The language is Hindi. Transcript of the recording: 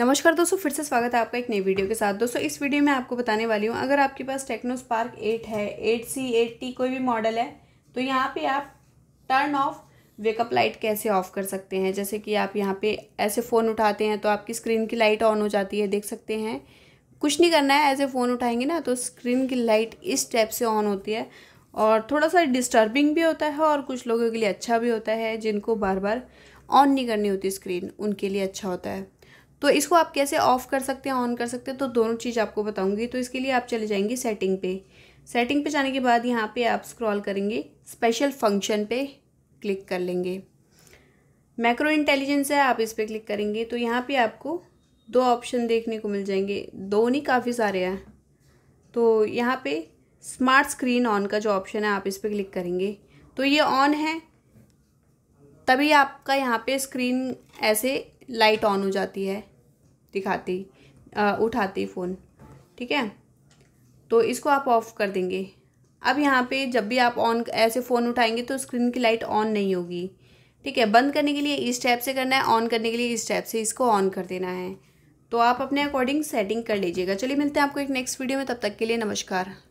नमस्कार दोस्तों फिर से स्वागत है आपका एक नई वीडियो के साथ दोस्तों इस वीडियो में आपको बताने वाली हूँ अगर आपके पास टेक्नो स्पार्क एट है एट सी एट टी कोई भी मॉडल है तो यहाँ पे आप टर्न ऑफ वेकअप लाइट कैसे ऑफ़ कर सकते हैं जैसे कि आप यहाँ पे ऐसे फ़ोन उठाते हैं तो आपकी स्क्रीन की लाइट ऑन हो जाती है देख सकते हैं कुछ नहीं करना है ऐसे फ़ोन उठाएंगे ना तो स्क्रीन की लाइट इस टाइप से ऑन होती है और थोड़ा सा डिस्टर्बिंग भी होता है और कुछ लोगों के लिए अच्छा भी होता है जिनको बार बार ऑन नहीं करनी होती स्क्रीन उनके लिए अच्छा होता है तो इसको आप कैसे ऑफ़ कर सकते हैं ऑन कर सकते हैं तो दोनों चीज़ आपको बताऊंगी तो इसके लिए आप चले जाएंगे सेटिंग पे सेटिंग पे जाने के बाद यहाँ पे आप स्क्रॉल करेंगे स्पेशल फंक्शन पे क्लिक कर लेंगे मैक्रो इंटेलिजेंस है आप इस पर क्लिक करेंगे तो यहाँ पे आपको दो ऑप्शन देखने को मिल जाएंगे दो नहीं काफ़ी सारे हैं तो यहाँ पर स्मार्ट स्क्रीन ऑन का जो ऑप्शन है आप इस पर क्लिक करेंगे तो ये ऑन है तभी आपका यहाँ पे स्क्रीन ऐसे लाइट ऑन हो जाती है दिखाती आ, उठाती फ़ोन ठीक है तो इसको आप ऑफ़ कर देंगे अब यहाँ पे जब भी आप ऑन ऐसे फ़ोन उठाएंगे तो स्क्रीन की लाइट ऑन नहीं होगी ठीक है बंद करने के लिए इस टैप से करना है ऑन करने के लिए इस टैप से इसको ऑन कर देना है तो आप अपने अकॉर्डिंग सेटिंग कर लीजिएगा चलिए मिलते हैं आपको एक नेक्स्ट वीडियो में तब तक के लिए नमस्कार